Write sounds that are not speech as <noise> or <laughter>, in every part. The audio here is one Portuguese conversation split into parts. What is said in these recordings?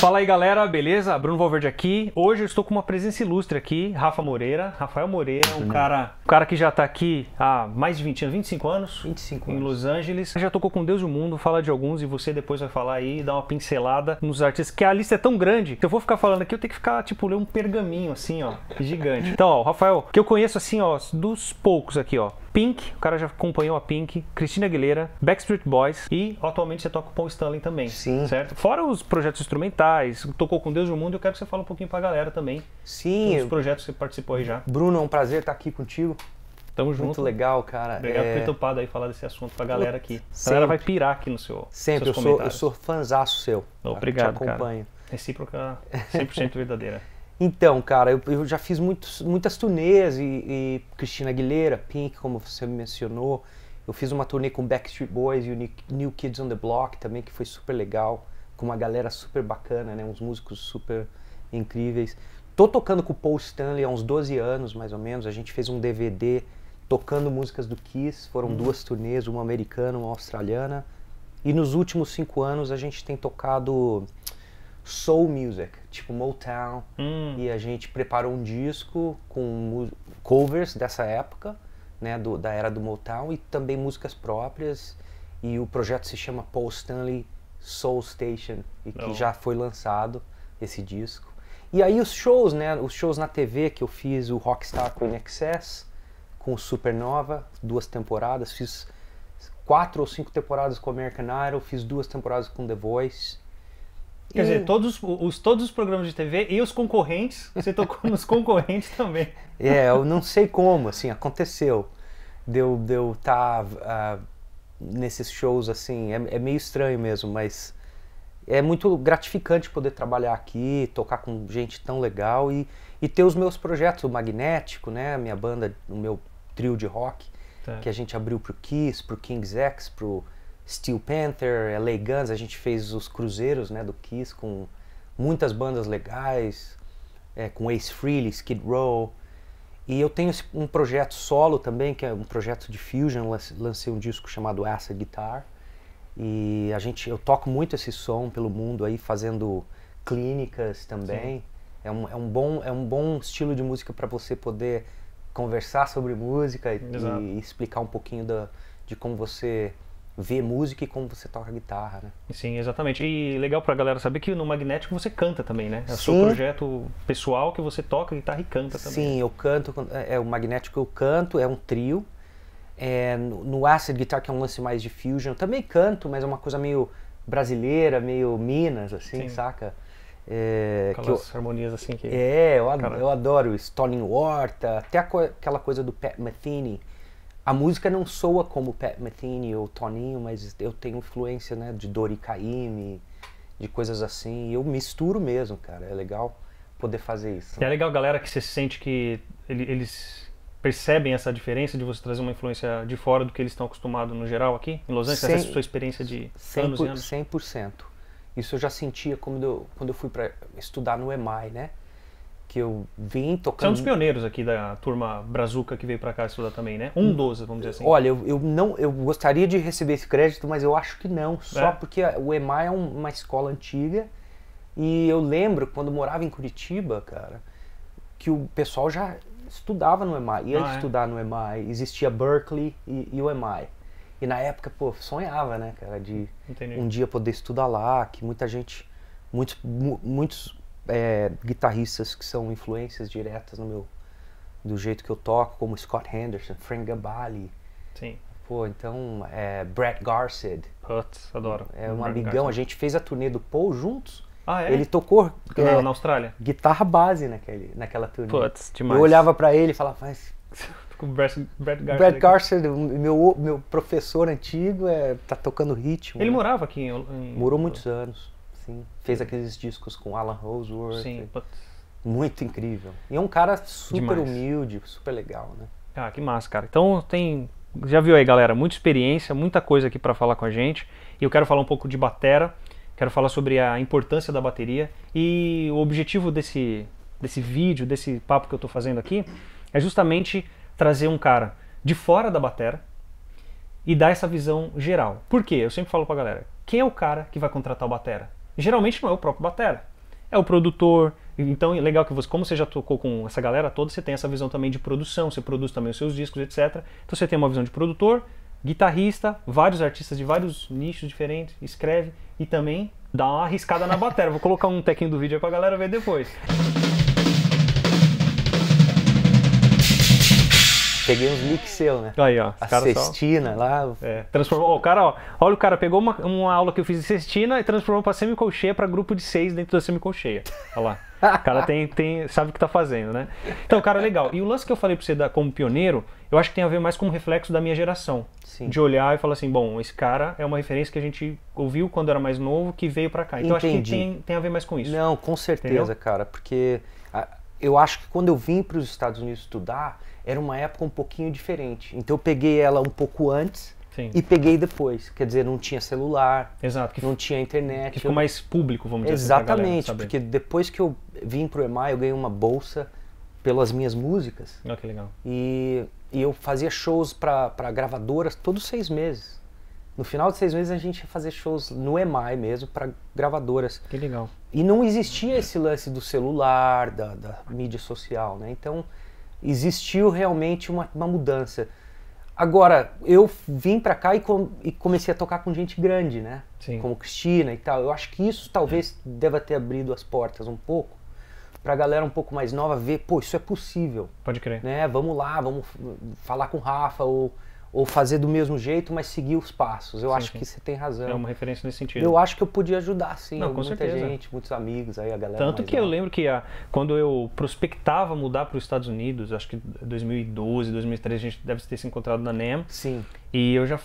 Fala aí galera, beleza? Bruno Valverde aqui. Hoje eu estou com uma presença ilustre aqui, Rafa Moreira, Rafael Moreira, um uhum. cara, um cara que já está aqui há mais de 20 anos, 25 anos, 25 em Los Angeles. Já tocou com Deus e o Mundo, fala de alguns e você depois vai falar aí dar uma pincelada nos artistas, que a lista é tão grande que eu vou ficar falando aqui, eu tenho que ficar, tipo, ler um pergaminho assim, ó, gigante. Então, ó, Rafael, que eu conheço assim, ó, dos poucos aqui, ó. Pink, o cara já acompanhou a Pink, Cristina Aguilera, Backstreet Boys e atualmente você toca com Paul Stanley também. Sim. Certo? Fora os projetos instrumentais, tocou com Deus do Mundo, eu quero que você fale um pouquinho pra galera também. Sim. Os projetos que você participou aí já. Bruno, é um prazer estar tá aqui contigo. Tamo junto. Muito legal, cara. Obrigado é... por ter topado aí falar desse assunto pra galera aqui. A galera vai pirar aqui no seu. Sempre, eu sou, eu sou seu. Obrigado. Te acompanho. Cara. Recíproca 100% verdadeira. <laughs> Então, cara, eu, eu já fiz muitos, muitas turnês e, e, Cristina Aguilera, Pink, como você mencionou. Eu fiz uma turnê com Backstreet Boys e o New Kids on the Block também, que foi super legal, com uma galera super bacana, né? Uns músicos super incríveis. Tô tocando com o Paul Stanley há uns 12 anos, mais ou menos. A gente fez um DVD tocando músicas do Kiss. Foram hum. duas turnês, uma americana, uma australiana. E nos últimos cinco anos a gente tem tocado soul music, tipo Motown. Hum. E a gente preparou um disco com covers dessa época, né, do, da era do Motown e também músicas próprias. E o projeto se chama Paul Stanley Soul Station e que oh. já foi lançado esse disco. E aí os shows, né, os shows na TV que eu fiz o Rockstar com In Excess, com o Supernova, duas temporadas, fiz quatro ou cinco temporadas com American Idol, fiz duas temporadas com The Voice. Quer dizer, todos os, todos os programas de TV e os concorrentes, você tocou nos concorrentes <laughs> também. É, eu não sei como, assim, aconteceu. Deu de eu estar tá, uh, nesses shows, assim, é, é, meio estranho mesmo, mas é muito gratificante poder trabalhar aqui, tocar com gente tão legal e, e ter os meus projetos, o Magnético, né, a minha banda, o meu trio de rock, tá. que a gente abriu pro Kiss, pro King's X, pro Steel Panther, é LA Guns, a gente fez os cruzeiros né, do Kiss com muitas bandas legais, é, com Ace Frehley, Skid Row. E eu tenho um projeto solo também, que é um projeto de fusion, lancei um disco chamado Acid Guitar. E a gente, eu toco muito esse som pelo mundo aí, fazendo clínicas também. É um, é, um bom, é um bom estilo de música para você poder conversar sobre música e, e, explicar um pouquinho da, de como você ver música e como você toca guitarra, né? Sim, exatamente. E legal pra galera saber que no Magnético você canta também, né? É o seu projeto pessoal que você toca guitarra e canta também. Sim, eu canto, é, é o Magnético eu canto, é um trio. É, no Acid Guitar, que é um lance mais de fusion, também canto, mas é uma coisa meio brasileira, meio Minas, assim, Sim. saca? É, Aquelas que eu, harmonias assim que... É, eu, ad, eu adoro Stoning Horta, até a, aquela coisa do Pat Metheny, a música não soa como Pat Metheny ou Toninho, mas eu tenho influência né, de Dori Caymmi, de coisas assim. eu misturo mesmo, cara. É legal poder fazer isso. E é legal, galera, que você sente que eles percebem essa diferença de você trazer uma influência de fora do que eles estão acostumados no geral aqui em Los Angeles? 100, essa é a sua experiência de 100, anos e anos? 100%. Isso eu já sentia quando eu, quando eu fui para estudar no EMAI, né? que eu vim tocando. Você é um dos pioneiros aqui da turma Brazuca que veio para cá estudar também, né? Um dos, vamos dizer assim. Olha, eu, eu, não, eu gostaria de receber esse crédito, mas eu acho que não, só é. porque o Emai é uma escola antiga e eu lembro quando eu morava em Curitiba, cara, que o pessoal já estudava no Emai, ia ah, é? estudar é? no Emai, existia Berkeley e, e o Emai E na época, pô, sonhava, né, cara, de Entendi. um dia poder estudar lá, que muita gente, muitos, muitos é, guitarristas que são influências diretas no meu do jeito que eu toco, como Scott Henderson, Frank Gambale, Sim. Pô, então, é, Brett Garced. Putz, adoro. É um amigão. Garced. A gente fez a turnê do Paul juntos. Ah, é? Ele tocou na, é, na Austrália. guitarra base naquele, naquela turnê. Putz, demais. Eu olhava para ele e falava, mas... <laughs> Com Brett, Brett Garced. Brett Garced, meu, meu professor antigo, é, tá tocando ritmo. Ele né? morava aqui em, em... Morou muitos anos. Assim, fez aqueles discos com Alan Roseworth. Sim, Muito incrível. E é um cara super Demais. humilde, super legal, né? Ah, que massa, cara. Então tem. Já viu aí, galera? Muita experiência, muita coisa aqui para falar com a gente. E eu quero falar um pouco de batera, quero falar sobre a importância da bateria. E o objetivo desse, desse vídeo, desse papo que eu tô fazendo aqui, é justamente trazer um cara de fora da batera e dar essa visão geral. Por quê? Eu sempre falo pra galera, quem é o cara que vai contratar o batera? geralmente não é o próprio batera, é o produtor. Então é legal que você, como você já tocou com essa galera toda, você tem essa visão também de produção, você produz também os seus discos, etc. Então você tem uma visão de produtor, guitarrista, vários artistas de vários nichos diferentes, escreve e também dá uma arriscada na bateria. Vou colocar um tequinho do vídeo aí pra galera ver depois. peguei uns links seu, né? Aí, ó. A cestina só... lá. É, transformou. O cara, ó, olha, o cara pegou uma, uma aula que eu fiz de cestina e transformou pra semicolcheia pra grupo de seis dentro da semicolcheia. Olha lá. O cara tem, tem, sabe o que tá fazendo, né? Então, cara, legal. E o lance que eu falei pra você da, como pioneiro, eu acho que tem a ver mais com o reflexo da minha geração. Sim. De olhar e falar assim, bom, esse cara é uma referência que a gente ouviu quando era mais novo, que veio pra cá. Então, Entendi. acho que tem, tem a ver mais com isso. Não, com certeza, Entendeu? cara. Porque ah, eu acho que quando eu vim para os Estados Unidos estudar, era uma época um pouquinho diferente. Então eu peguei ela um pouco antes Sim. e peguei depois. Quer dizer, não tinha celular, Exato, que não tinha internet. Que ficou eu... mais público, vamos dizer assim, Exatamente, assim, porque depois que eu vim pro EMAI, eu ganhei uma bolsa pelas minhas músicas. Ah, que legal. E, e eu fazia shows para gravadoras todos seis meses. No final de seis meses a gente ia fazer shows no EMAI mesmo para gravadoras. Que legal. E não existia esse lance do celular, da, da mídia social, né? Então Existiu realmente uma, uma mudança. Agora, eu vim para cá e, com, e, comecei a tocar com gente grande, né? Sim. Como Cristina e tal. Eu acho que isso talvez deva ter abrido as portas um pouco pra galera um pouco mais nova ver, pô, isso é possível. Pode crer. Né? Vamos lá, vamos falar com o Rafa ou ou fazer do mesmo jeito, mas seguir os passos. Eu sim, acho sim. que você tem razão. É uma referência nesse sentido. Eu acho que eu podia ajudar, sim. Não, muita certeza. gente, muitos amigos, aí a galera. Tanto que lá. eu lembro que a, quando eu prospectava mudar para os Estados Unidos, acho que 2012, 2013, a gente deve ter se encontrado na NEM. Sim. E eu já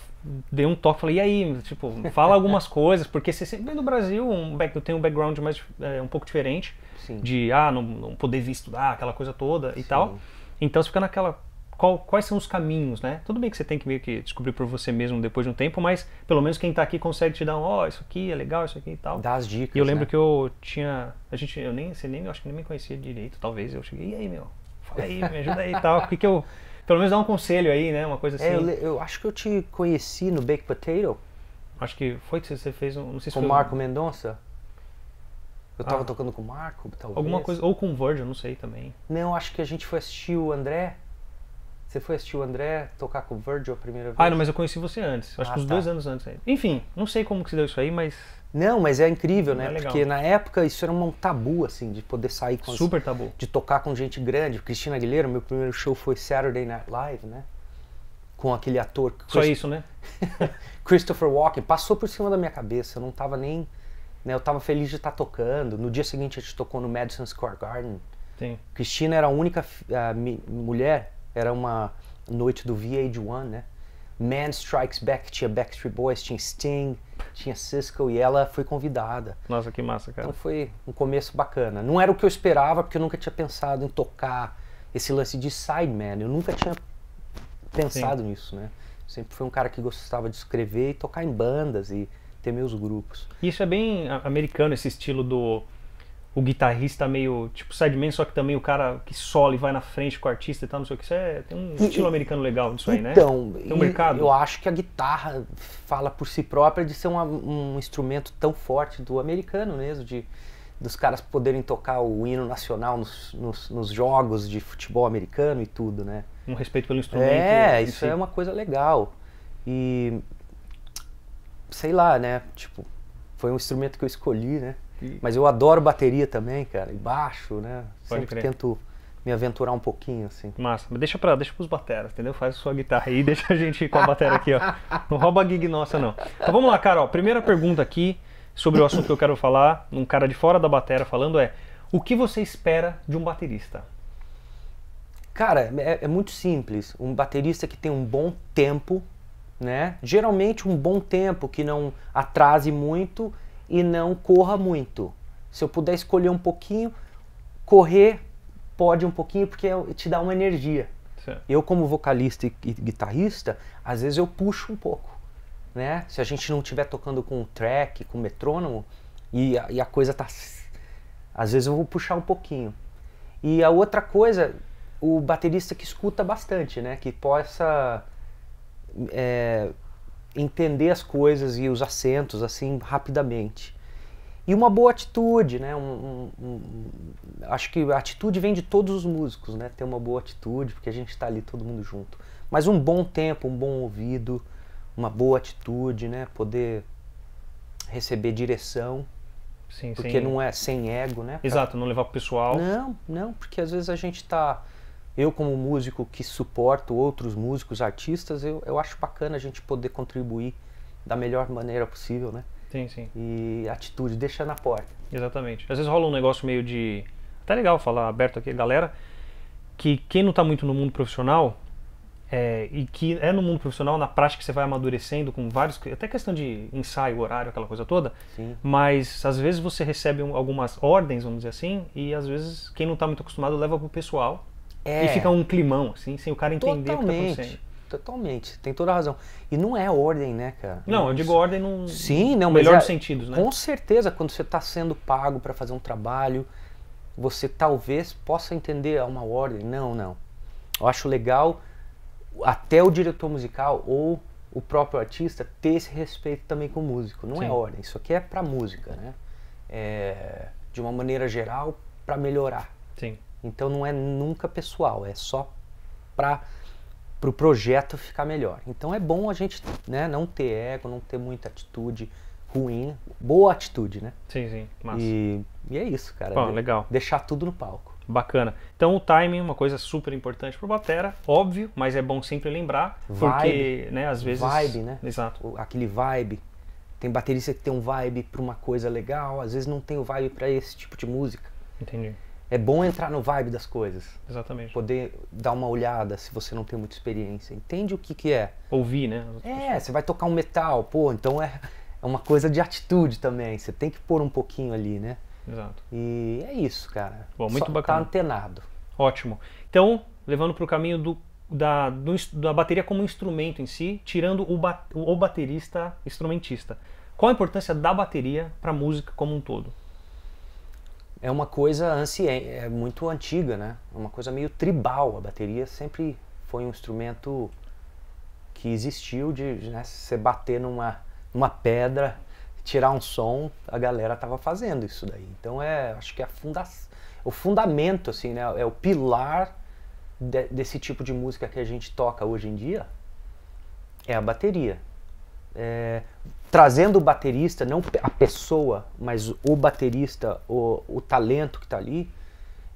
dei um toque, falei, e aí, tipo, fala algumas <laughs> coisas, porque você sempre vem do Brasil, um back, eu tenho um background mais, é, um pouco diferente, sim. de, ah, não, não poder vir estudar, aquela coisa toda e tal. Então você fica naquela qual, quais são os caminhos, né? Tudo bem que você tem que meio que descobrir por você mesmo depois de um tempo, mas pelo menos quem está aqui consegue te dar um, ó, oh, isso aqui é legal, isso aqui e tal. Dá as dicas. E eu lembro né? que eu tinha, a gente, eu nem, você nem, eu acho que nem me conhecia direito, talvez. Eu cheguei, e aí, meu? Fala aí, me ajuda aí e tal. O que que eu, pelo menos dá um conselho aí, né? Uma coisa assim. É, eu, assim. eu acho que eu te conheci no Baked Potato. Acho que foi que você fez, um, não sei se Com foi... Marco Mendonça? Eu tava ah. tocando com o Marco, talvez. Alguma coisa, ou com o Virgil, não sei também. Não, acho que a gente foi assistir o André. Você foi assistir o André tocar com o Virgil a primeira vez? Ah, não, mas eu conheci você antes. Acho ah, que uns tá. dois anos antes ainda. Enfim, não sei como que se deu isso aí, mas. Não, mas é incrível, né? É porque na época isso era um tabu, assim, de poder sair com. Super as... tabu. De tocar com gente grande. Cristina Aguilera, meu primeiro show foi Saturday Night Live, né? Com aquele ator. Chris... Só isso, né? <laughs> Christopher Walken. Passou por cima da minha cabeça. Eu não tava nem. Né? Eu tava feliz de estar tá tocando. No dia seguinte a gente tocou no Madison Square Garden. Sim. Cristina era a única ah, mulher era uma noite do VH1, né? Man Strikes Back, tinha Backstreet Boys, tinha Sting, tinha Cisco e ela foi convidada. Nossa, que massa, cara. Então foi um começo bacana. Não era o que eu esperava, porque eu nunca tinha pensado em tocar esse lance de sideman. Eu nunca tinha pensado Sim. nisso, né? Sempre fui um cara que gostava de escrever e tocar em bandas e ter meus grupos. Isso é bem americano, esse estilo do o guitarrista meio tipo Sideman, só que também o cara que sola e vai na frente com o artista e tal, não sei o que. Isso é, tem um e, estilo americano legal nisso então, aí, né? Então, um mercado. Eu acho que a guitarra fala por si própria de ser um instrumento tão forte do americano mesmo, de dos caras poderem tocar o hino nacional nos, nos, nos jogos de futebol americano e tudo, né? Um respeito pelo instrumento. É, isso si. é uma coisa legal. E sei lá, né? Tipo, foi um instrumento que eu escolhi, né? Mas eu adoro bateria também, cara, e baixo, né? Pode Sempre crer. tento me aventurar um pouquinho, assim. Massa, mas deixa para deixa pros bateras, entendeu? Faz sua guitarra aí, <laughs> deixa a gente com a batera aqui, ó. Não rouba a gig nossa, não. Então vamos lá, cara, ó, primeira pergunta aqui sobre o assunto que eu quero falar, um cara de fora da batera falando é, o que você espera de um baterista? Cara, é, é muito simples. Um baterista que tem um bom tempo, né? Geralmente um bom tempo que não atrase muito e não corra muito. Se eu puder escolher um pouquinho, correr pode um pouquinho porque te dá uma energia. Sim. Eu como vocalista e guitarrista, às vezes eu puxo um pouco, né? Se a gente não estiver tocando com o track, com o metrônomo e a, e a coisa tá às vezes eu vou puxar um pouquinho. E a outra coisa, o baterista que escuta bastante, né? Que possa é, entender as coisas e os acentos assim rapidamente. E uma boa atitude, né? Um, um, um, acho que a atitude vem de todos os músicos, né? Ter uma boa atitude, porque a gente está ali todo mundo junto. Mas um bom tempo, um bom ouvido, uma boa atitude, né? Poder receber direção. Sim, porque sim. não é sem ego, né? Exato, não levar pro pessoal. Não, não, porque às vezes a gente está eu como músico que suporto outros músicos, artistas, eu, eu acho bacana a gente poder contribuir da melhor maneira possível, né? Sim, sim. E atitude, deixa na porta. Exatamente. Às vezes rola um negócio meio de. Até legal falar aberto aqui, galera, que quem não está muito no mundo profissional, é, e que é no mundo profissional, na prática você vai amadurecendo com vários, até questão de ensaio, horário, aquela coisa toda, Sim. mas às vezes você recebe algumas ordens, vamos dizer assim, e às vezes quem não está muito acostumado leva para o pessoal é. E fica um climão, assim, sem o cara entender totalmente, o que tá acontecendo. Totalmente, tem toda a razão. E não é ordem, né, cara? Não, não eu digo ordem num. Sim, não, melhor é, dos sentidos, né? Com certeza, quando você está sendo pago para fazer um trabalho, você talvez possa entender uma ordem. Não, não. Eu acho legal até o diretor musical ou o próprio artista ter esse respeito também com o músico. Não é Sim. é ordem, isso aqui é para música, né? É, de uma maneira geral, para melhorar. Sim. Então não é nunca pessoal, é só para para o projeto ficar melhor. Então é bom a gente né, não ter ego, não ter muita atitude ruim, né? boa atitude, né? Sim, sim, massa. E, e é isso, cara. Bom, de, legal. Deixar tudo no palco. Bacana. Então o timing, é uma coisa super importante o batera, óbvio, mas é bom sempre lembrar, vibe, porque, né, às vezes... Vibe, né? Exato. Aquele vibe. Tem baterista que tem um vibe para uma coisa legal, às vezes não tem o vibe para esse tipo de música. Entendi é bom entrar no vibe das coisas. Exatamente. Poder dar uma olhada se você não tem muita experiência. Entende o que, que é. Ouvir, né? É, você vai tocar um metal, pô, então é, é uma coisa de atitude também. Você tem que pôr um pouquinho ali, né? Exato. E é isso, cara. Bom, muito Só tá bacana. Tá antenado. Ótimo. Então, levando para o caminho do, da, do, da bateria como instrumento em si, tirando o, ba, o baterista instrumentista. Qual a importância da bateria para a música como um todo? é uma coisa é muito antiga, né? É uma coisa meio tribal. A bateria sempre foi um instrumento que existiu de né, você bater numa, numa pedra, tirar um som, a galera tava fazendo isso daí. Então é, acho que é funda o fundamento assim, né? É o pilar de, desse tipo de música que a gente toca hoje em dia é a bateria. É, trazendo o baterista, não a pessoa, mas o baterista, o, o talento que está ali,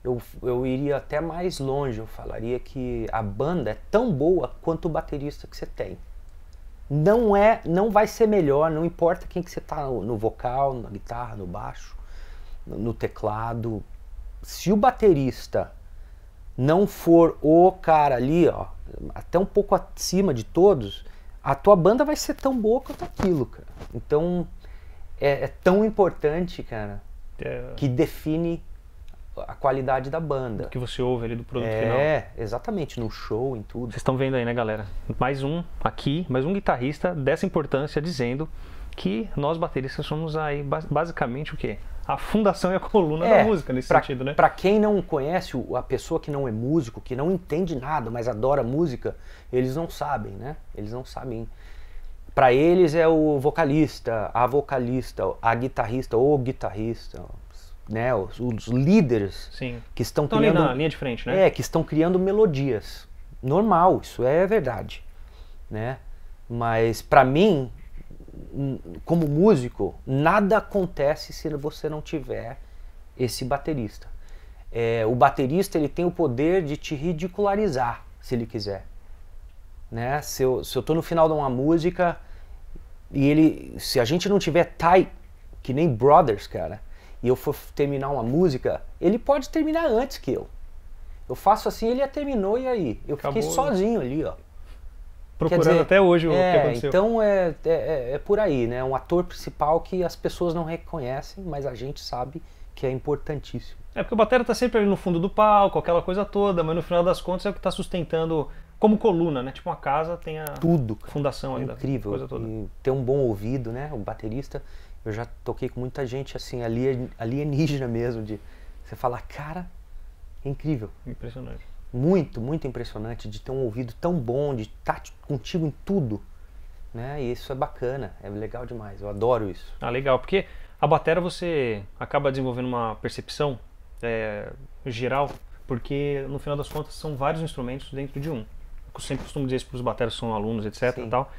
eu, eu iria até mais longe. Eu falaria que a banda é tão boa quanto o baterista que você tem. Não é, não vai ser melhor, não importa quem que você está no, no vocal, na guitarra, no baixo, no, no teclado. Se o baterista não for o cara ali, ó, até um pouco acima de todos, a tua banda vai ser tão boa quanto aquilo, cara. Então, é, é tão importante, cara, é... que define a qualidade da banda. O que você ouve ali do produto é, final. É, exatamente, no show, em tudo. Vocês estão vendo aí, né, galera? Mais um aqui, mais um guitarrista dessa importância dizendo que nós bateristas somos aí basicamente o quê? A fundação e a coluna é, da música nesse pra, sentido, né? Para quem não conhece, a pessoa que não é músico, que não entende nada, mas adora música, eles não sabem, né? Eles não sabem para eles é o vocalista, a vocalista, a guitarrista ou guitarrista, né? Os, os líderes Sim. que estão, estão criando na linha de frente, né? É, que estão criando melodias. Normal, isso é verdade, né? Mas para mim, hum, como músico, nada acontece se você não tiver esse baterista. É, o baterista ele tem o poder de te ridicularizar, se ele quiser. Né? Se eu, se eu tô no final de uma música e ele, se a gente não tiver tight, que nem brothers, cara, e eu for terminar uma música, ele pode terminar antes que eu. Eu faço assim, ele já terminou e aí? Eu Acabou, fiquei né? sozinho né? ali, ó. Procurando dizer, até hoje o é, que aconteceu. Então é, é, é, é por aí, né? É um ator principal que as pessoas não reconhecem, mas a gente sabe que é importantíssimo. É porque o batera tá sempre ali no fundo do palco, aquela coisa toda, mas no final das contas é o que está sustentando como coluna, né? Tipo uma casa tem a tudo fundação ainda, incrível, coisa toda. E ter um bom ouvido, né? O baterista, eu já toquei com muita gente assim ali alienígena mesmo de você falar, cara, é incrível. Impressionante. Muito, muito impressionante de ter um ouvido tão bom, de estar tá contigo em tudo, né? E isso é bacana, é legal demais. Eu adoro isso. Ah, legal, porque a bateria você acaba desenvolvendo uma percepção é, geral, porque no final das contas são vários instrumentos dentro de um eu sempre costumo dizer isso para os bateros que são alunos, etc. tal,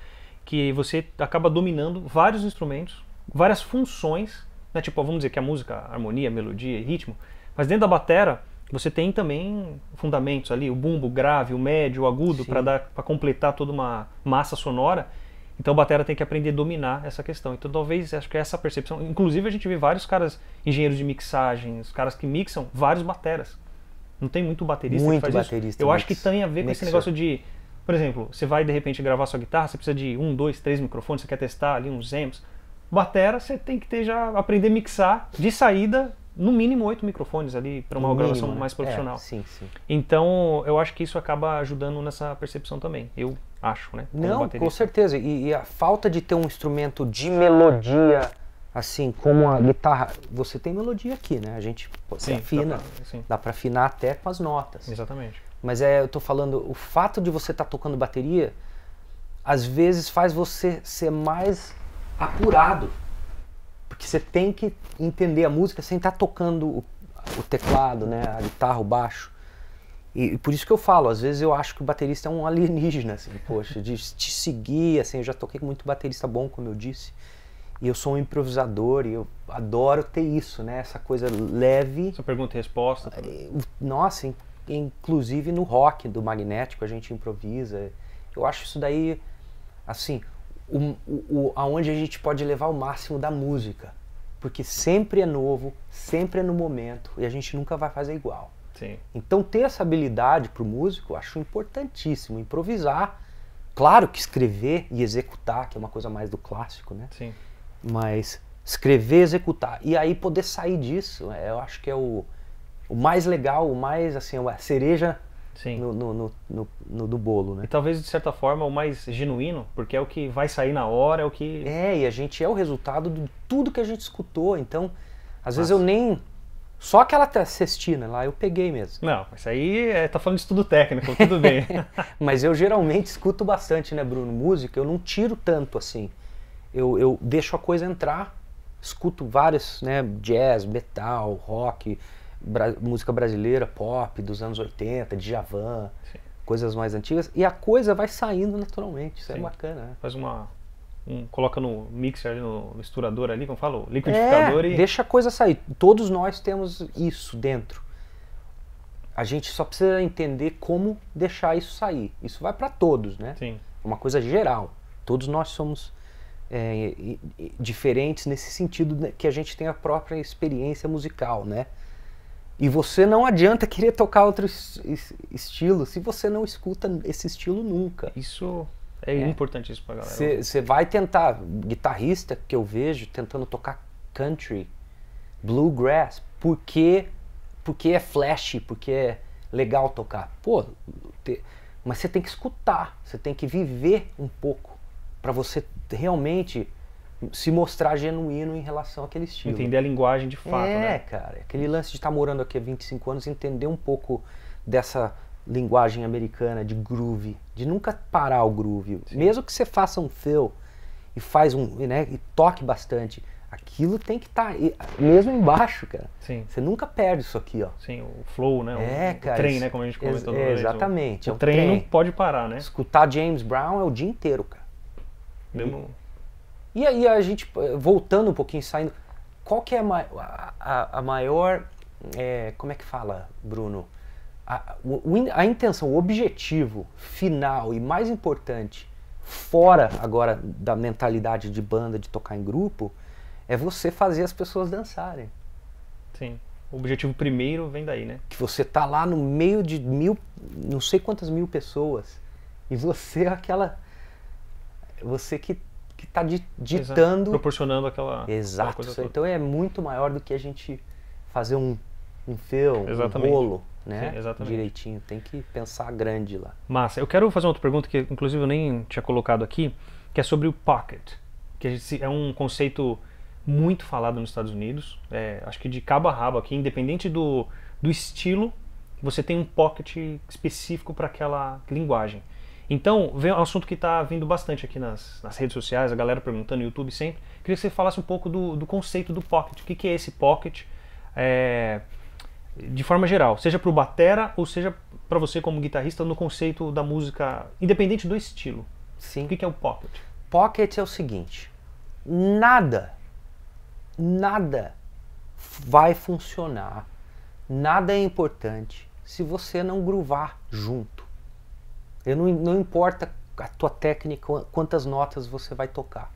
que você acaba dominando vários instrumentos, várias funções, né? Tipo, vamos dizer que a música, a harmonia, a melodia, ritmo, mas dentro da batera você tem também fundamentos ali, o bumbo, o grave, o médio, o agudo, para dar, para completar toda uma massa sonora. Então o batera tem que aprender a dominar essa questão. Então talvez acho que essa percepção, inclusive a gente vê vários caras engenheiros de mixagem, os caras que mixam vários bateras. Não tem muito baterista muito que faz baterista, isso. Eu acho que tem a ver com esse negócio de. Por exemplo, você vai de repente gravar sua guitarra, você precisa de um, dois, três microfones, você quer testar ali uns amps. Batera, você tem que ter já aprender a mixar de saída, no mínimo oito microfones ali para uma no gravação mínimo, né? mais é, profissional. É, sim, sim. Então, eu acho que isso acaba ajudando nessa percepção também. Eu acho, né? Não, baterista. com certeza. E, e a falta de ter um instrumento de melodia assim como a guitarra, você tem melodia aqui, né? A gente afina, dá pra, afinar até com as notas. Exatamente. Mas é, eu tô falando, o fato de você estar tá tocando bateria, às vezes faz você ser mais apurado, porque você tem que entender a música sem estar tá tocando o, o, teclado, né? A guitarra, o baixo. E, e, por isso que eu falo, às vezes eu acho que o baterista é um alienígena, assim, poxa, de te seguir, assim, eu já toquei com muito baterista bom, como eu disse. E eu sou um improvisador e eu adoro ter isso, né? Essa coisa leve. Essa pergunta e resposta. É, nossa, inclusive no rock do Magnético a gente improvisa. Eu acho isso daí, assim, o, o, aonde a gente pode levar o máximo da música. Porque sempre é novo, sempre é no momento e a gente nunca vai fazer igual. Sim. Então ter essa habilidade para o músico eu acho importantíssimo. Improvisar, claro que escrever e executar, que é uma coisa mais do clássico, né? Sim mas escrever, executar e aí poder sair disso, é, eu acho que é o, o mais legal, o mais assim, a cereja no, no, no, no, do bolo, né? E talvez de certa forma o mais genuíno, porque é o que vai sair na hora, é o que é e a gente é o resultado de tudo que a gente escutou, então às Nossa. vezes eu nem só aquela cestina lá eu peguei mesmo. Não, isso aí é, tá falando de estudo técnico, tudo bem. <laughs> Mas eu geralmente escuto bastante, né, Bruno? Música eu não tiro tanto assim eu, eu deixo a coisa entrar, escuto vários, né, jazz, metal, rock, bra música brasileira, pop dos anos 80, Djavan, Sim. coisas mais antigas, e a coisa vai saindo naturalmente, isso é Sim. é bacana. Né? Faz uma... Um, coloca no mixer, no misturador ali, como falo, liquidificador é, e... deixa a coisa sair. Todos nós temos isso dentro. A gente só precisa entender como deixar isso sair. Isso vai para todos, né? Sim. É uma coisa geral. Todos nós somos é, diferentes nesse sentido que a gente tem a própria experiência musical, né? E você não adianta querer tocar outro estilo se você não escuta esse estilo nunca. Isso é, é. importante isso pra galera. Você vai tentar, guitarrista que eu vejo tentando tocar country, bluegrass, porque, porque é flash, porque é legal tocar. Pô, te, mas você tem que escutar, você tem que viver um pouco para você realmente se mostrar genuíno em relação àquele estilo. Entender a linguagem de fato, é, né? É, cara. Aquele lance de estar tá morando aqui há 25 anos, entender um pouco dessa linguagem americana de groove, de nunca parar o groove. Sim. Mesmo que você faça um feel e faz um, né, e toque bastante, aquilo tem que estar tá mesmo embaixo, cara. Sim. Você nunca perde isso aqui, ó. Sim, o flow, né? É, o, cara, o trem, isso, né, como a gente comentou. Ex exatamente. O, é o trem, trem não pode parar, né? Escutar James Brown é o dia inteiro, cara. Mesmo... E aí a gente, eh, voltando um pouquinho, saindo, qual que é a, a, a maior, é, como é que fala, Bruno? A, o, a intenção, o objetivo final e mais importante, fora agora da mentalidade de banda, de tocar em grupo, é você fazer as pessoas dançarem. Sim. O objetivo primeiro vem daí, né? Que você tá lá no meio de mil, não sei quantas mil pessoas, e você é aquela você que que está ditando, Exato. proporcionando aquela exato. Aquela então é muito maior do que a gente fazer um um feu, um bolo né? Sim, exatamente. Direitinho, tem que pensar grande lá. Massa. Eu quero fazer uma outra pergunta que inclusive eu nem tinha colocado aqui, que é sobre o pocket, que é um conceito muito falado nos Estados Unidos. É, acho que de cabo a rabo aqui, independente do, do estilo, você tem um pocket específico para aquela linguagem. Então, vem um assunto que está vindo bastante aqui nas, nas, redes sociais, a galera perguntando no YouTube sempre. Queria que você falasse um pouco do, do conceito do pocket. O que, que é esse pocket é, de forma geral, seja para o Batera ou seja para você como guitarrista no conceito da música, independente do estilo. Sim. O que, que é o pocket? Pocket é o seguinte: nada, nada vai funcionar, nada é importante se você não gruvar junto eu não, não importa a tua técnica, quantas notas você vai tocar.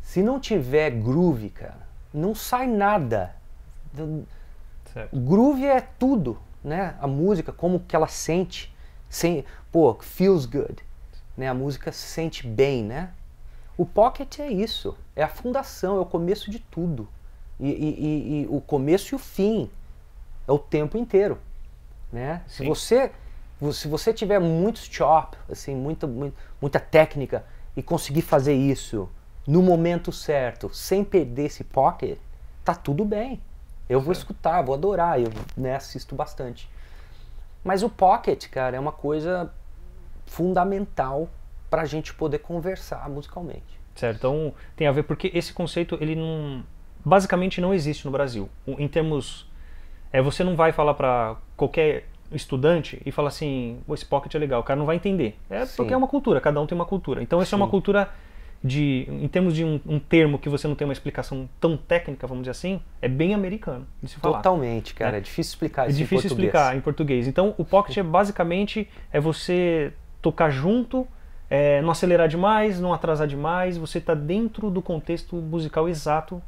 Se não tiver groove, cara, não sai nada. Certo. Groove é tudo, né? A música, como que ela sente. Sem, pô, feels good. Né? A música sente bem, né? O pocket é isso. É a fundação, é o começo de tudo. E, e, e, e o começo e o fim. É o tempo inteiro. Né? Se você se você tiver muito chop, assim, muita, muita técnica e conseguir fazer isso no momento certo, sem perder esse pocket, tá tudo bem. Eu vou é. escutar, vou adorar, eu né, assisto bastante. Mas o pocket, cara, é uma coisa fundamental para a gente poder conversar musicalmente. Certo, então tem a ver porque esse conceito ele não, basicamente não existe no Brasil. Em termos, é, você não vai falar para qualquer estudante e fala assim, esse pocket é legal, o cara não vai entender. É Sim. porque é uma cultura, cada um tem uma cultura. Então essa é uma cultura de, em termos de um, um, termo que você não tem uma explicação tão técnica, vamos dizer assim, é bem americano de se falar. Totalmente, cara. É, é difícil explicar é isso. É difícil em português. explicar em português. Então o pocket é basicamente é você tocar junto, é, não acelerar demais, não atrasar demais. Você está dentro do contexto musical exato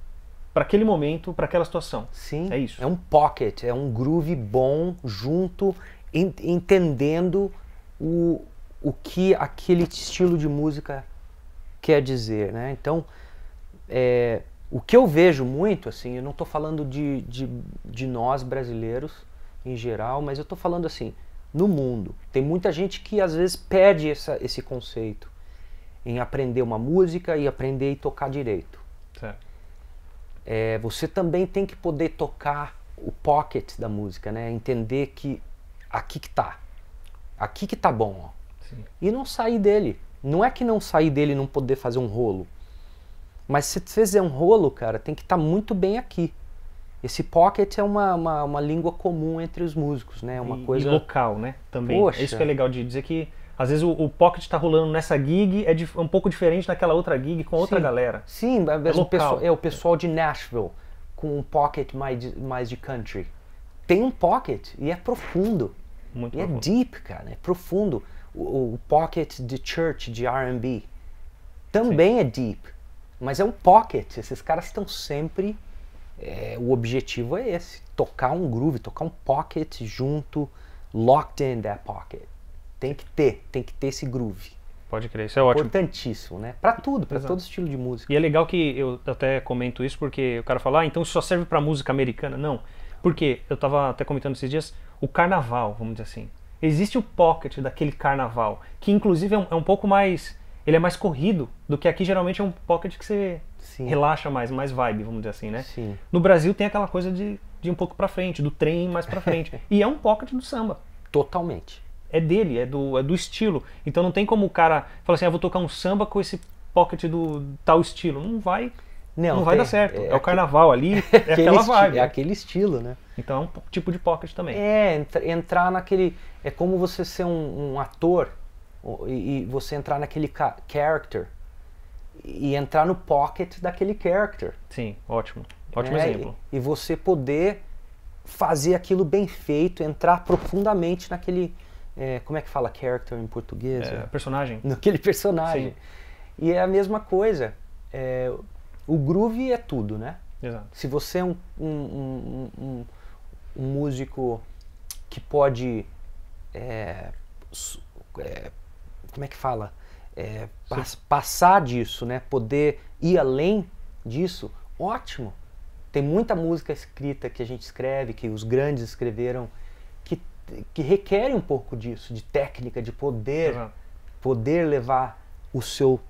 para aquele momento, para aquela situação. Sim. É isso. É um pocket, é um groove bom junto, entendendo o, o que aquele estilo de música quer dizer, né? Então, é, o que eu vejo muito, assim, eu não estou falando de, de, de nós brasileiros em geral, mas eu estou falando assim, no mundo. Tem muita gente que às vezes perde essa, esse conceito em aprender uma música e aprender e tocar direito é, você também tem que poder tocar o pocket da música, né? Entender que aqui que tá, aqui que tá bom, ó. Sim. E não sair dele. Não é que não sair dele e não poder fazer um rolo. Mas se você fizer um rolo, cara, tem que estar tá muito bem aqui. Esse pocket é uma, uma, uma, língua comum entre os músicos, né? É uma e, coisa... E local, né? Também. Poxa. É isso que é legal de dizer que às vezes o, o pocket está rolando nessa gig, é, um pouco diferente daquela outra gig com outra Sim. galera. Sim, é, Pessoal, é o pessoal de Nashville, com um pocket mais de, mais de country. Tem um pocket e é profundo. Muito e é profundo. é deep, cara, é profundo. O, o pocket de church, de RB, também Sim. é deep, mas é um pocket. Esses caras estão sempre. É, o objetivo é esse: tocar um groove, tocar um pocket junto, locked in that pocket. Tem que ter, tem que ter esse groove. Pode crer, isso é ótimo. Importantíssimo, né? Para tudo, para todo estilo de música. E é legal que eu até comento isso porque o cara fala, ah, então isso só serve para música americana. Não, porque eu tava até comentando esses dias, o carnaval, vamos dizer assim. Existe o pocket daquele carnaval, que inclusive é um, é um pouco mais, ele é mais corrido do que aqui geralmente é um pocket que você Sim. relaxa mais, mais vibe, vamos dizer assim, né? Sim. No Brasil tem aquela coisa de, de um pouco para frente, do trem mais para frente. <laughs> e é um pocket do samba. Totalmente é dele, é do, é do estilo. Então não tem como o cara falar assim, ah, vou tocar um samba com esse pocket do tal estilo. Não vai. Não, não vai dar certo. É, é o carnaval ali, <laughs> é aquela vibe. É aquele estilo, né? Então é um tipo de pocket também. É, entrar naquele. É como você ser um, um ator e, e, você entrar naquele character e entrar no pocket daquele character. Sim, ótimo. Ótimo é, exemplo. E, e, você poder fazer aquilo bem feito, entrar profundamente naquele, é, como é que fala character em português? É, personagem. <laughs> Naquele personagem. Sim. E é a mesma coisa. É, o groove é tudo, né? Exato. Se você é um, um, um, um músico que pode. É, é, como é que fala? É, passar disso, né? Poder ir além disso, ótimo. Tem muita música escrita que a gente escreve, que os grandes escreveram que requerem um pouco disso, de técnica, de poder, uhum. poder levar o seu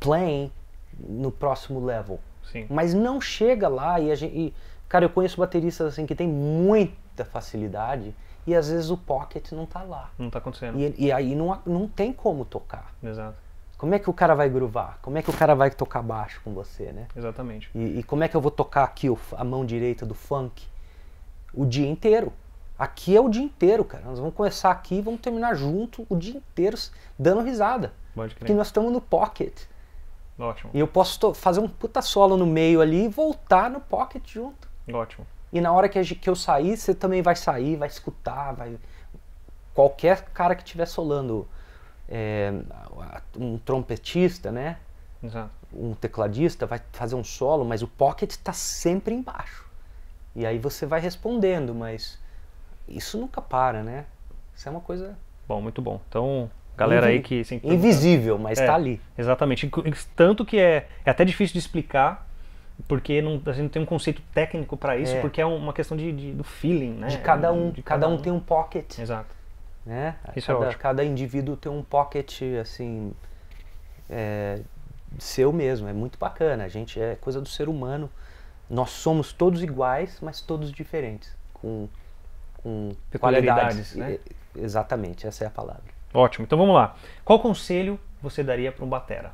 playing no próximo level. Sim. Mas não chega lá e, a gente, e, cara, eu conheço bateristas assim que tem muita facilidade e às vezes o pocket não tá lá. Não tá acontecendo. E, e aí não, não tem como tocar. Exato. Como é que o cara vai gruvar? Como é que o cara vai tocar baixo com você, né? Exatamente. E, e como é que eu vou tocar aqui a mão direita do funk o dia inteiro? Aqui é o dia inteiro, cara. Nós vamos começar aqui e vamos terminar junto o dia inteiro dando risada. Pode crer. Porque nós estamos no pocket. Ótimo. E eu posso fazer um puta solo no meio ali e voltar no pocket junto. Ótimo. E na hora que, que eu sair, você também vai sair, vai escutar, vai. Qualquer cara que estiver solando é, um trompetista, né? Exato. Um tecladista vai fazer um solo, mas o pocket está sempre embaixo. E aí você vai respondendo, mas isso nunca para, né? Isso é uma coisa. Bom, muito bom. Então, galera Invi... aí que. Invisível, mas está é, ali. Exatamente. Tanto que é, é até difícil de explicar, porque não, a gente não tem um conceito técnico para isso, é. porque é uma questão de, de, do feeling, né? De cada um. De cada, cada um, um tem um pocket. Exato. Né? Isso é cada, é ótimo. cada indivíduo tem um pocket, assim. É, seu mesmo. É muito bacana. A gente é coisa do ser humano. Nós somos todos iguais, mas todos diferentes. Com com peculiaridades. Né? Exatamente, essa é a palavra. Ótimo, então vamos lá. Qual conselho você daria para um batera?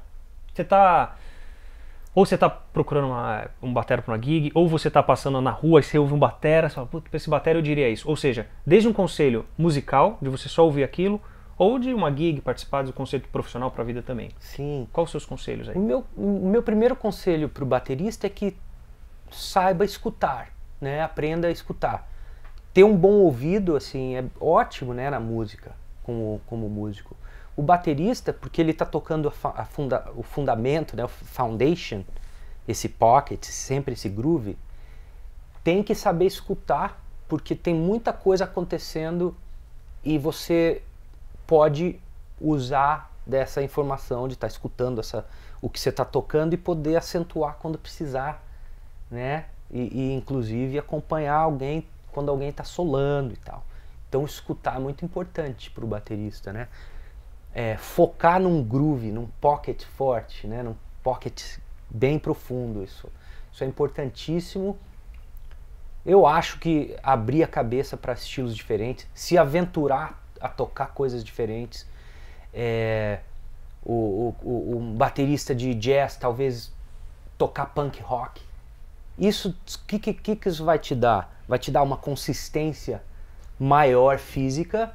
Você está ou você está procurando uma, um batera para uma gig, ou você está passando na rua e você ouve um batera, você fala, puta, para esse batera eu diria isso. Ou seja, desde um conselho musical, de você só ouvir aquilo, ou de uma gig, participar do conceito profissional para a vida também. Sim. Quais os seus conselhos aí? O meu, o meu primeiro conselho para o baterista é que saiba escutar, né? aprenda a escutar ter um bom ouvido assim é ótimo né na música como, como músico o baterista porque ele está tocando a, a funda, o fundamento né o foundation esse pocket sempre esse groove tem que saber escutar porque tem muita coisa acontecendo e você pode usar dessa informação de estar tá escutando essa o que você está tocando e poder acentuar quando precisar né e, e inclusive acompanhar alguém quando alguém está solando e tal. Então escutar é muito importante para o baterista, né? É, focar num groove, num pocket forte, né? Num pocket bem profundo isso. Isso é importantíssimo. Eu acho que abrir a cabeça para estilos diferentes, se aventurar a tocar coisas diferentes. É, o, o, o, baterista de jazz talvez tocar punk rock. Isso, o que, que, que isso vai te dar? vai te dar uma consistência maior física,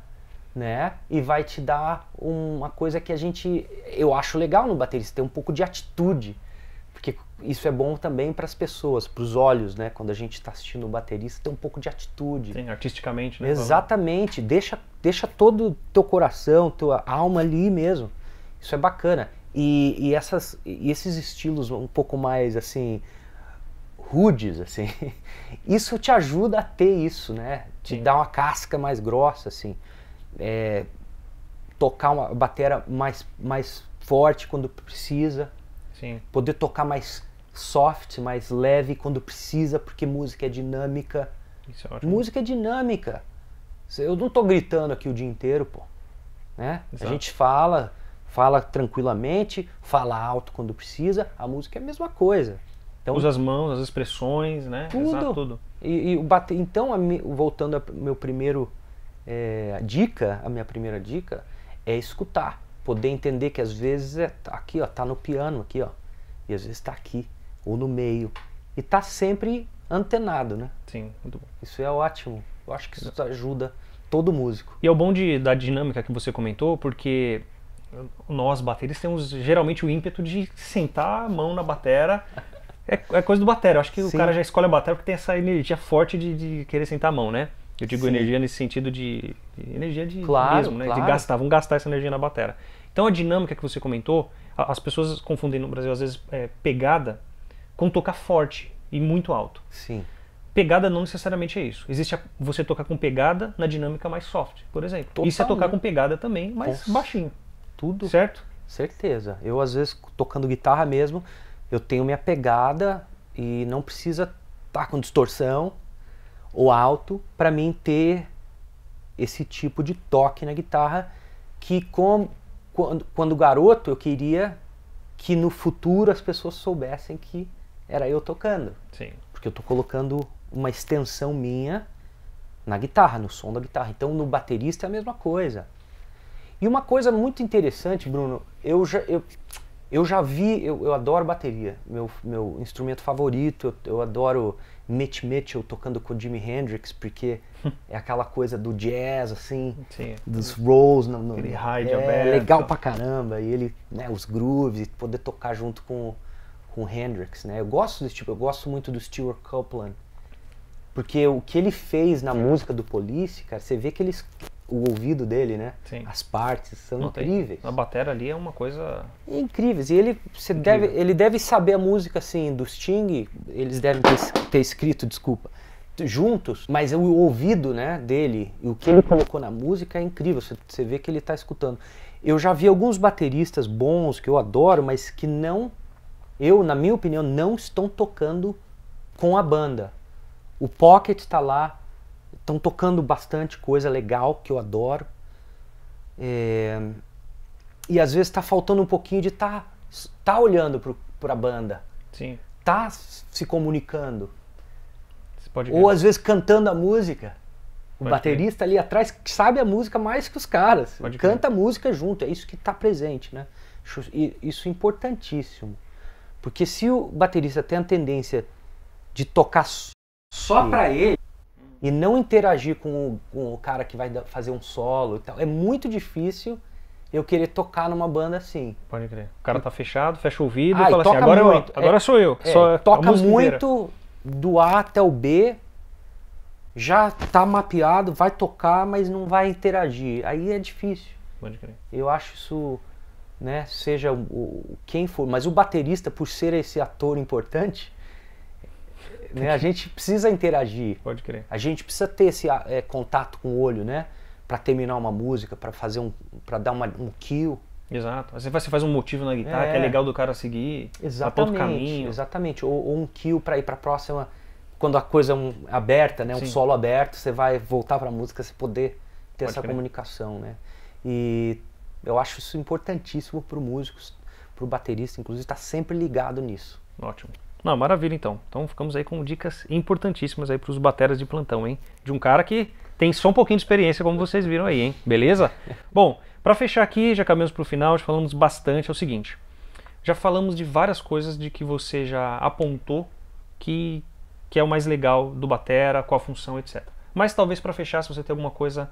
né? E vai te dar uma coisa que a gente, eu acho legal no baterista, ter um pouco de atitude, porque isso é bom também para as pessoas, para os olhos, né? Quando a gente está assistindo o baterista, ter um pouco de atitude. Sim, artisticamente, né? Exatamente, deixa, deixa todo teu coração, tua alma ali mesmo. Isso é bacana. E, e, essas, e esses estilos um pouco mais assim rudes, assim. <laughs> Isso te ajuda a ter isso, né? Te Sim. dá uma casca mais grossa, assim. É, tocar uma batera mais, mais forte quando precisa. Sim. Poder tocar mais soft, mais leve quando precisa, porque música é dinâmica. Isso é ótimo. Música é dinâmica. Eu não tô gritando aqui o dia inteiro, pô. Né? A gente fala, fala tranquilamente, fala alto quando precisa. A música é a mesma coisa. Então, Usa as mãos, as expressões, né? Tudo. Exato, tudo. E, e bater Então, voltando ao meu primeiro é, dica, a minha primeira dica é escutar, poder entender que às vezes é tá aqui, ó, tá no piano aqui, ó, e às vezes está aqui ou no meio e tá sempre antenado, né? Sim, muito bom. Isso é ótimo. Eu acho que isso ajuda todo músico. E é o bom de, da dinâmica que você comentou, porque eh, nós bateristas temos geralmente o ímpeto de sentar a mão na batera <laughs> É, é coisa do Eu acho que Sim. o cara já escolhe a bater porque tem essa energia forte de, de querer sentar a mão, né? Eu digo Sim. energia nesse sentido de, de energia de claro, mesmo, né? Claro. De gastar, vamos gastar essa energia na batera. Então a dinâmica que você comentou, as pessoas confundem no Brasil às vezes é, pegada com tocar forte e muito alto. Sim. Pegada não necessariamente é isso. Existe a, você tocar com pegada na dinâmica mais soft, por exemplo. Total, isso é tocar né? com pegada também, mas baixinho. Tudo. Certo? Certeza. Eu às vezes tocando guitarra mesmo, eu tenho minha pegada e não precisa estar tá com distorção ou alto para mim ter esse tipo de toque na guitarra que com, quando, quando garoto eu queria que no futuro as pessoas soubessem que era eu tocando. Sim. Porque eu tô colocando uma extensão minha na guitarra, no som da guitarra. Então no baterista é a mesma coisa. E uma coisa muito interessante, Bruno, eu já eu eu já vi, eu, eu adoro bateria, meu, meu instrumento favorito, eu, eu adoro Mitch Mitchell tocando com o Jimi Hendrix, porque <laughs> é aquela coisa do jazz, assim, Sim. dos rolls, no, no, Aquele ride é aberto. legal pra caramba, e ele, né, os grooves, e poder tocar junto com, com o Hendrix, né, eu gosto desse tipo, eu gosto muito do Stuart Copeland, porque o que ele fez na Sim. música do Police, cara, você vê que ele o ouvido dele, né? Sim. As partes são Notei. incríveis. A bateria ali é uma coisa incríveis. E ele você Incrível. deve ele deve saber a música assim do Sting, eles devem ter, ter escrito, desculpa, juntos, mas o ouvido, né, dele e o que ele colocou na música é incrível. Você, você vê que ele está escutando. Eu já vi alguns bateristas bons que eu adoro, mas que não eu, na minha opinião, não estão tocando com a banda. O Pocket está lá, Estão tocando bastante coisa legal que eu adoro. É... E às vezes está faltando um pouquinho de estar tá, tá olhando para a banda. Sim. Tá se comunicando. Ou às vezes cantando a música. O pode baterista crer. ali atrás sabe a música mais que os caras. Pode Canta a música junto. É isso que está presente, né? Isso é importantíssimo. Porque se o baterista tem a tendência de tocar só para ele, e não interagir com o, com o cara que vai fazer um solo e tal. É muito difícil eu querer tocar numa banda assim. Pode crer. O cara tá fechado, fecha o ouvido ah, e fala assim, agora, muito, eu, agora é, sou eu. É, só toca muito inteira. do A até o B, já tá mapeado, vai tocar, mas não vai interagir. Aí é difícil. Pode crer. Eu acho isso, né, seja o, o quem for, mas o baterista, por ser esse ator importante, né? A gente precisa interagir. Pode crer. A gente precisa ter esse é, contato com o olho, né? Para terminar uma música, para fazer um, para dar uma, um kill. Exato. Você faz, você faz um motivo na guitarra é. que é legal do cara seguir. Tá exatamente. Pra caminho. Exatamente. Ou, ou um kill para ir para a próxima. Quando a coisa é um, aberta, né? Um Sim. solo aberto, você vai voltar para a música, você poder ter Pode essa crer. comunicação, né? E eu acho isso importantíssimo para o músico, para o baterista, inclusive, estar tá sempre ligado nisso. Ótimo. Não, maravilha então. Então ficamos aí com dicas importantíssimas aí para os bateras de plantão, hein? De um cara que tem só um pouquinho de experiência, como vocês viram aí, hein? Beleza? <laughs> Bom, para fechar aqui, já caminhamos para o final, já falamos bastante, é o seguinte. Já falamos de várias coisas de que você já apontou que, que é o mais legal do batera, qual a função, etc. Mas talvez para fechar, se você tem alguma coisa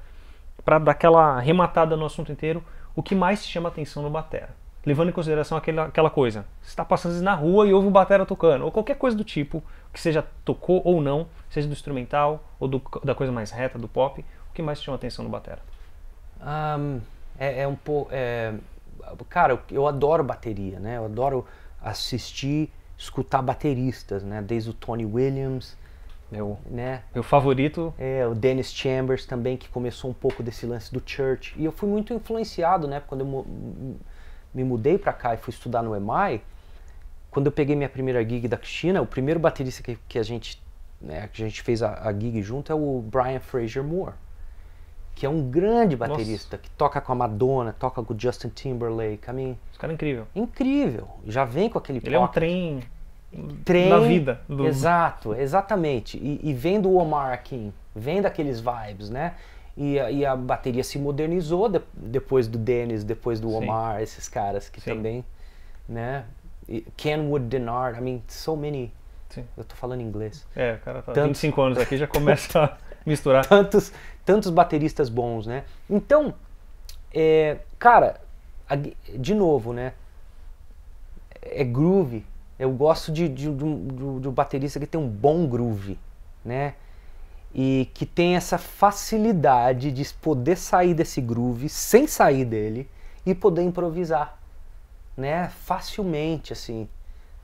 para dar aquela arrematada no assunto inteiro, o que mais te chama atenção no batera? levando em consideração aquela, aquela coisa. Você está passando na rua e ouve o batera tocando, ou qualquer coisa do tipo, que seja tocou ou não, seja do instrumental ou do, da coisa mais reta, do pop, o que mais te chama a atenção no batera? Um, é, é, um pouco... É, cara, eu, eu adoro bateria, né? Eu adoro assistir, escutar bateristas, né? Desde o Tony Williams... Meu, né? meu favorito. É, o Dennis Chambers também, que começou um pouco desse lance do church. E eu fui muito influenciado, né? Quando eu me mudei para cá e fui estudar no EMAI, quando eu peguei minha primeira gig da China, o primeiro baterista que, que a gente né, que a gente fez a, a, gig junto é o Brian Fraser Moore, que é um grande baterista Nossa. que toca com a Madonna, toca com o Justin Timberlake, a mim. Esse cara é incrível. Incrível. Já vem com aquele Ele pocket. é um trem trem na vida do... exato exatamente e, e vem do Omar Akin vem daqueles vibes né e a, e a bateria se modernizou de, depois do Dennis, depois do Omar, Sim. esses caras que Sim. também, né? Kenwood Denard, I mean, so many. Sim. Eu tô falando inglês. É, o cara tá tantos, 25 anos aqui já começa <laughs> a misturar. Tantos, tantos bateristas bons, né? Então, é, cara, de novo, né? É groove. Eu gosto de, de, de, um, de um baterista que tem um bom groove, né? e que tem essa facilidade de poder sair desse groove sem sair dele e poder improvisar, né? Facilmente, assim.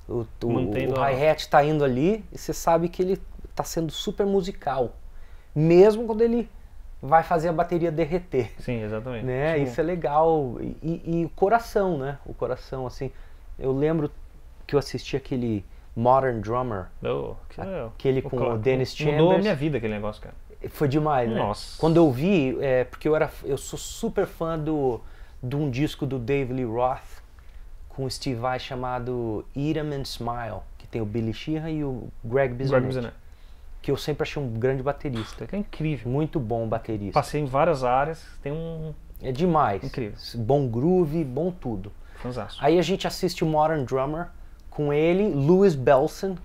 O, o, Mantendo o hi-hat tá indo ali e você sabe que ele tá sendo super musical, mesmo quando ele vai fazer a bateria derreter. Sim, exatamente. Né? Sim. Isso é legal. E, e, e o coração, né? O coração, assim. Eu lembro que eu assisti aquele Modern Drummer. Oh, que aquele com o, o Dennis Chambers. Mudou a minha vida aquele negócio, cara. Foi demais, né? Nossa. Quando eu vi, é, porque eu era, eu sou super fã do de um disco do Dave Lee Roth com o Steve Vai chamado Eat 'em and Smile, que tem o Billy Sheehan e o Greg Bizanet. Greg Bizanet. Que eu sempre achei um grande baterista. Que é incrível. Muito bom baterista. Passei em várias áreas, tem um é demais. Incrível. Bom groove, bom tudo. Fantástico. Aí a gente assiste o Modern Drummer com ele, Louis Belson,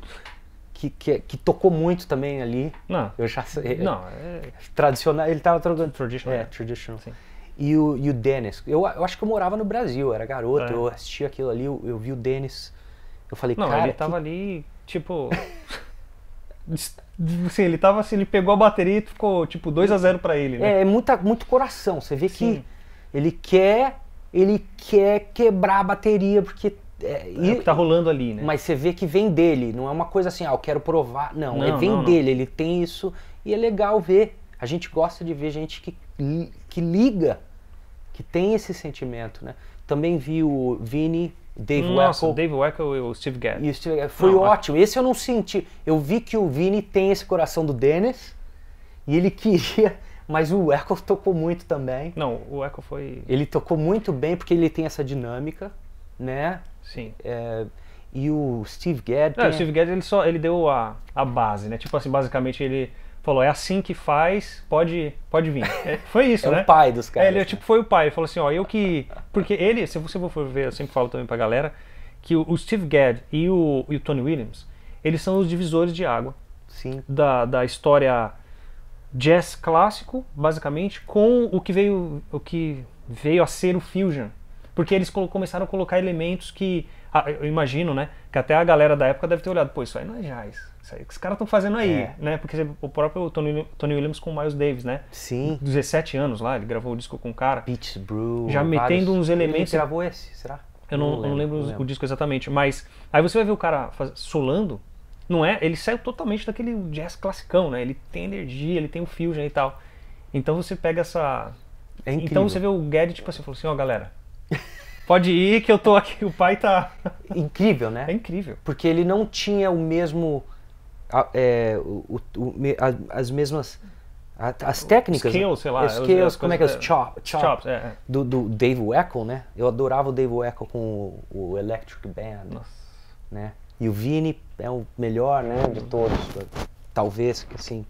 que, que, que, tocou muito também ali. Não. Eu já sei. Não, é... Tradicional. Ele estava trocando. Traditional. É, né? traditional. Sim. E o, e o Dennis. Eu, eu acho que eu morava no Brasil, era garoto, é. eu assisti aquilo ali, eu, eu, vi o Dennis. Eu falei, não, cara. Ele tava que... ali, tipo. assim, <laughs> ele tava assim, ele pegou a bateria e ficou tipo 2 a 0 para ele, né? É, é muita, muito coração. Você vê Sim. que ele quer, ele quer quebrar a bateria porque é, é e, o que tá rolando ali, né? Mas você vê que vem dele, não é uma coisa assim, ah, eu quero provar. Não, não é vem não, dele, não. ele tem isso e é legal ver. A gente gosta de ver gente que, que liga, que tem esse sentimento, né? Também vi o Vini, Dave Nossa, Wackel. Dave Wackel e o Steve Gadd. E o Steve, foi não, ótimo. Esse eu não senti. Eu vi que o Vini tem esse coração do Dennis e ele <laughs> queria mas o Echo tocou muito também. Não, o Echo foi. Ele tocou muito bem porque ele tem essa dinâmica, né? Sim. É, e o Steve Gadd... Não, o Steve Gadd, ele, só, ele deu a, a base, né? Tipo assim, basicamente ele falou, é assim que faz, pode, pode vir. É, foi isso, é <laughs> né? É o né? pai dos caras. É, ele tipo né? tipo, foi o pai, ele falou assim, ó, eu que... Porque ele, se você for ver, eu sempre falo também pra galera, que o, o Steve Gadd e o, e o Tony Williams, eles são os divisores de água Sim. Da, da história jazz clássico, basicamente, com o que veio, o que veio a ser o fusion, porque eles começaram a colocar elementos que, ah, eu imagino, né? Que até a galera da época deve ter olhado, pô, isso aí não é jazz. Isso aí que os caras estão fazendo aí, é. né? Porque o próprio Tony, Tony Williams com o Miles Davis, né? Sim. 17 anos lá, ele gravou o disco com o cara. Beach Brew. Já metendo uns elementos. Ele gravou esse, será? Eu não, não lembro, eu não lembro, não lembro o disco exatamente, mas aí você vai ver o cara faz, solando, não é? Ele saiu totalmente daquele jazz classicão, né? Ele tem energia, ele tem o fusion e tal. Então você pega essa. É então você vê o Gadget, tipo assim, falou assim, ó, oh, galera, Pode ir que eu tô aqui, o pai tá. <laughs> Incrível, né? É incrível. Porque ele não tinha o mesmo. É, o, o, as mesmas. as técnicas. Skills, né? sei lá. Skills, as, as como é que é? Os chop, chop, chops. É, é, Do, do Dave Weckl, né? Eu adorava o Dave Weckl com o, o, Electric Band. Nossa. Né? E o Vini é o melhor, né? De todos. Talvez, assim.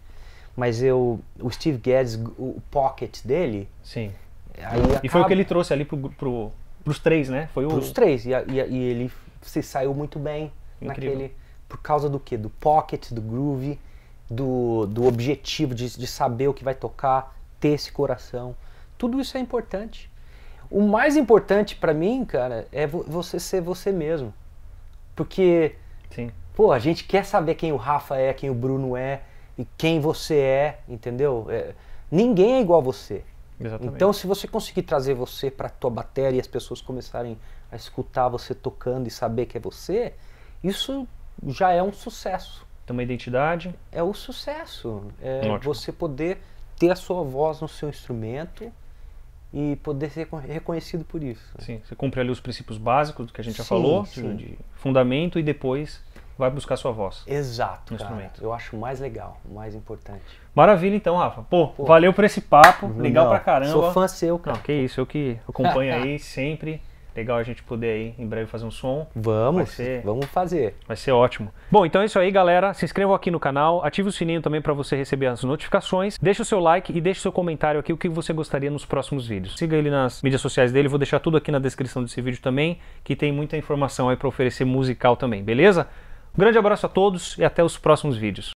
Mas eu. O Steve Guedes, o pocket dele. Sim. e acaba... foi o que ele trouxe ali pro, pro Pros três, né? Foi o... três. E, e, e ele se saiu muito bem Incrível. naquele. Por causa do quê? Do pocket, do groove, do, do objetivo de, de saber o que vai tocar, ter esse coração. Tudo isso é importante. O mais importante para mim, cara, é você ser você mesmo. Porque, Sim. pô, a gente quer saber quem o Rafa é, quem o Bruno é e quem você é, entendeu? É, ninguém é igual a você. Exatamente. Então, se você conseguir trazer você para a tua bateria e as pessoas começarem a escutar você tocando e saber que é você, isso já é um sucesso. Tem uma identidade? É o sucesso. É Ótimo. você poder ter a sua voz no seu instrumento e poder ser reconhecido por isso. Sim, você cumpre ali os princípios básicos do que a gente sim, já falou, sim. de fundamento e depois vai buscar sua voz. Exato, no cara, instrumento. Eu acho mais legal, mais importante. Maravilha, então, Rafa. Pô, Pô valeu por esse papo. Legal pra caramba. Sou fã seu, cara. Não, que isso, eu que acompanho aí <laughs> sempre. Legal a gente poder aí em breve fazer um som. Vamos, ser, vamos fazer. Vai ser ótimo. Bom, então é isso aí, galera. Se inscrevam aqui no canal, ative o sininho também para você receber as notificações. deixe o seu like e deixe o seu comentário aqui o que você gostaria nos próximos vídeos. Siga ele nas mídias sociais dele, vou deixar tudo aqui na descrição desse vídeo também, que tem muita informação aí para oferecer musical também, beleza? Um grande abraço a todos e até os próximos vídeos.